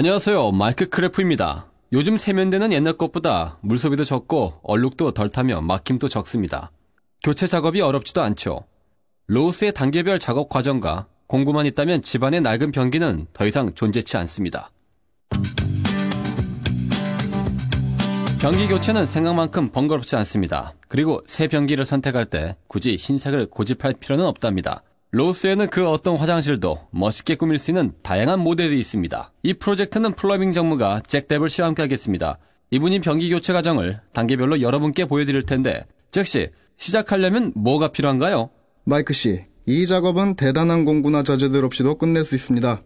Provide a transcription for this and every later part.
안녕하세요. 마이크 크래프입니다. 요즘 세면대는 옛날 것보다 물소비도 적고 얼룩도 덜 타며 막힘도 적습니다. 교체 작업이 어렵지도 않죠. 로우스의 단계별 작업 과정과 공구만 있다면 집안의 낡은 변기는 더 이상 존재치 않습니다. 변기 교체는 생각만큼 번거롭지 않습니다. 그리고 새 변기를 선택할 때 굳이 흰색을 고집할 필요는 없답니다. 로스에는 그 어떤 화장실도 멋있게 꾸밀 수 있는 다양한 모델이 있습니다. 이 프로젝트는 플러빙 전무가 잭 데블 씨와 함께 하겠습니다. 이분이 변기 교체 과정을 단계별로 여러분께 보여드릴 텐데, 즉시 시작하려면 뭐가 필요한가요? 마이크 씨, 이 작업은 대단한 공구나 자재들 없이도 끝낼 수 있습니다.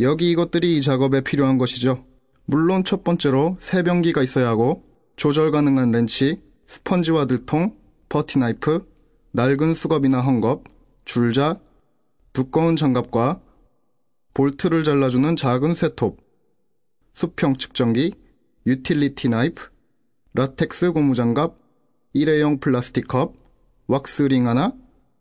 여기 이것들이 이 작업에 필요한 것이죠. 물론 첫 번째로 새 변기가 있어야 하고, 조절 가능한 렌치, 스펀지와 들통, 버티나이프, 낡은 수갑이나 헝겊, 줄자, 두꺼운 장갑과 볼트를 잘라주는 작은 세톱, 수평 측정기, 유틸리티 나이프, 라텍스 고무장갑, 일회용 플라스틱 컵, 왁스링 하나,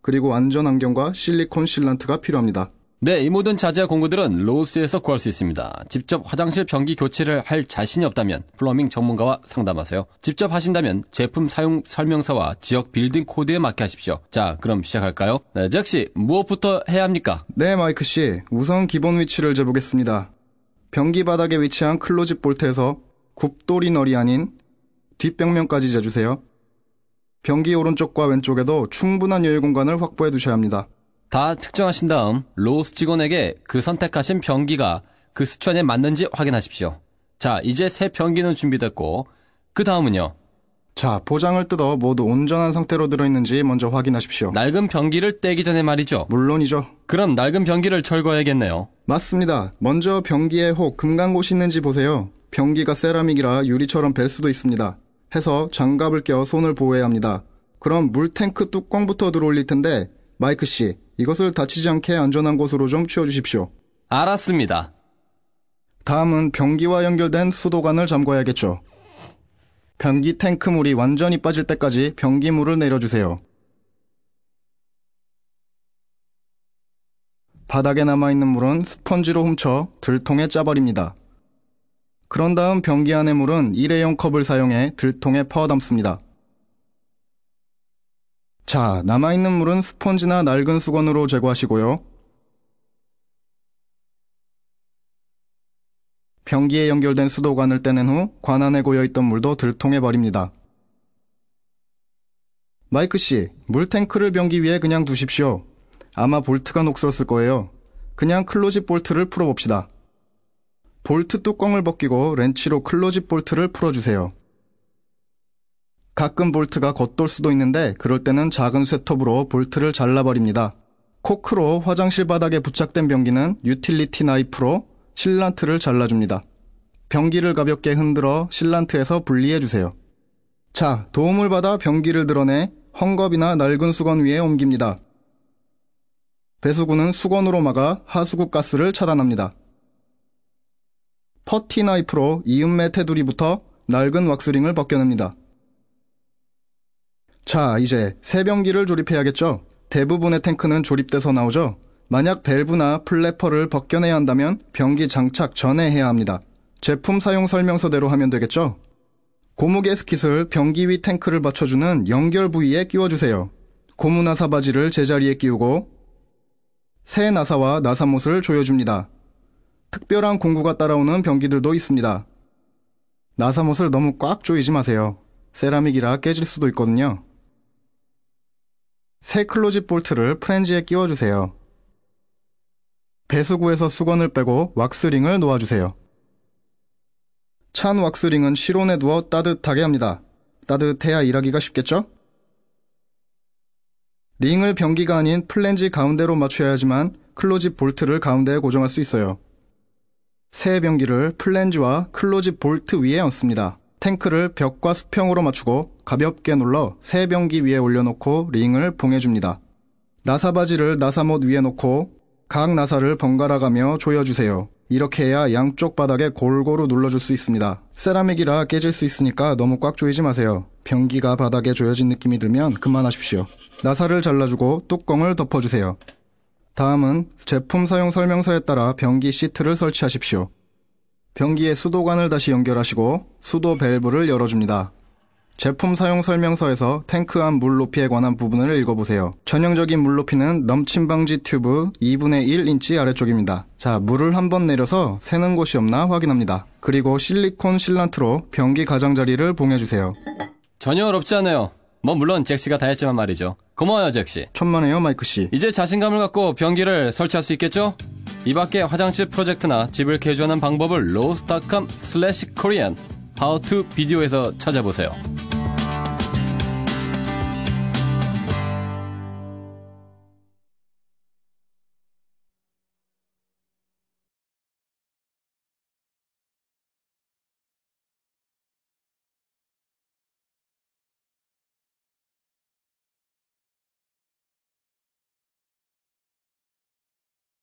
그리고 안전 안경과 실리콘 실란트가 필요합니다. 네, 이 모든 자재와 공구들은 로우스에서 구할 수 있습니다. 직접 화장실 변기 교체를 할 자신이 없다면 플러밍 전문가와 상담하세요. 직접 하신다면 제품 사용 설명서와 지역 빌딩 코드에 맞게 하십시오. 자, 그럼 시작할까요? 네, 잭 씨, 무엇부터 해야 합니까? 네, 마이크 씨. 우선 기본 위치를 재보겠습니다. 변기 바닥에 위치한 클로즈 볼트에서 굽돌이 널이 아닌 뒷벽면까지 재주세요. 변기 오른쪽과 왼쪽에도 충분한 여유 공간을 확보해 두셔야 합니다. 다 측정하신 다음 로스 직원에게 그 선택하신 변기가 그 수천에 맞는지 확인하십시오. 자, 이제 새 변기는 준비됐고 그 다음은요. 자, 보장을 뜯어 모두 온전한 상태로 들어있는지 먼저 확인하십시오. 낡은 변기를 떼기 전에 말이죠. 물론이죠. 그럼 낡은 변기를 철거해야겠네요. 맞습니다. 먼저 변기에 혹금간곳이 있는지 보세요. 변기가 세라믹이라 유리처럼 벨 수도 있습니다. 해서 장갑을 껴 손을 보호해야 합니다. 그럼 물탱크 뚜껑부터 들어올릴 텐데, 마이크 씨, 이것을 다치지 않게 안전한 곳으로 좀 치워주십시오. 알았습니다. 다음은 변기와 연결된 수도관을 잠궈야겠죠. 변기 탱크 물이 완전히 빠질 때까지 변기 물을 내려주세요. 바닥에 남아있는 물은 스펀지로 훔쳐 들통에 짜버립니다. 그런 다음 변기 안의 물은 일회용 컵을 사용해 들통에 퍼담습니다. 자, 남아있는 물은 스펀지나 낡은 수건으로 제거하시고요. 변기에 연결된 수도관을 떼낸 후 관 안에 고여있던 물도 들통해버립니다. 마이크 씨, 물탱크를 변기 위에 그냥 두십시오. 아마 볼트가 녹슬었을 거예요. 그냥 클로즈 볼트를 풀어봅시다. 볼트 뚜껑을 벗기고 렌치로 클로즈 볼트를 풀어주세요. 가끔 볼트가 겉돌 수도 있는데 그럴 때는 작은 쇠톱으로 볼트를 잘라버립니다. 코크로 화장실 바닥에 부착된 변기는 유틸리티 나이프로 실란트를 잘라줍니다. 변기를 가볍게 흔들어 실란트에서 분리해주세요. 자, 도움을 받아 변기를 드러내 헝겊이나 낡은 수건 위에 옮깁니다. 배수구는 수건으로 막아 하수구 가스를 차단합니다. 퍼티 나이프로 이음매 테두리부터 낡은 왁스링을 벗겨냅니다. 자, 이제 세병기를 조립해야겠죠. 대부분의 탱크는 조립돼서 나오죠. 만약 밸브나 플래퍼를 벗겨내야 한다면 변기 장착 전에 해야 합니다. 제품 사용 설명서대로 하면 되겠죠. 고무 게스킷을 변기위 탱크를 받쳐주는 연결 부위에 끼워주세요. 고무나 사바지를 제자리에 끼우고 새 나사와 나사못을 조여줍니다. 특별한 공구가 따라오는 변기들도 있습니다. 나사못을 너무 꽉 조이지 마세요. 세라믹이라 깨질 수도 있거든요. 새 클로즈 볼트를 프렌지에 끼워주세요. 배수구에서 수건을 빼고 왁스링을 놓아주세요. 찬 왁스링은 실온에 누워 따뜻하게 합니다. 따뜻해야 일하기가 쉽겠죠? 링을 변기가 아닌 플랜지 가운데로 맞춰야지만 클로즈 볼트를 가운데에 고정할 수 있어요. 새 변기를 플랜지와 클로즈 볼트 위에 얹습니다. 탱크를 벽과 수평으로 맞추고 가볍게 눌러 새 변기 위에 올려놓고 링을 봉해줍니다. 나사 바지를 나사못 위에 놓고 각 나사를 번갈아 가며 조여주세요. 이렇게 해야 양쪽 바닥에 골고루 눌러줄 수 있습니다. 세라믹이라 깨질 수 있으니까 너무 꽉 조이지 마세요. 변기가 바닥에 조여진 느낌이 들면 그만하십시오. 나사를 잘라주고 뚜껑을 덮어주세요. 다음은 제품 사용 설명서에 따라 변기 시트를 설치하십시오. 변기에 수도관을 다시 연결하시고 수도 밸브를 열어줍니다. 제품 사용 설명서에서 탱크 안 물 높이에 관한 부분을 읽어보세요. 전형적인 물 높이는 넘침 방지 튜브 2분의 1인치 아래쪽입니다. 자, 물을 한번 내려서 새는 곳이 없나 확인합니다. 그리고 실리콘 실란트로 변기 가장자리를 봉해주세요. 전혀 어렵지 않아요. 뭐 물론 잭씨가 다 했지만 말이죠. 고마워요 잭씨. 천만에요 마이크씨. 이제 자신감을 갖고 변기를 설치할 수 있겠죠? 이 밖에 화장실 프로젝트나 집을 개조하는 방법을 로우스닷컴 슬래시 코리안 하우투 비디오에서 찾아보세요.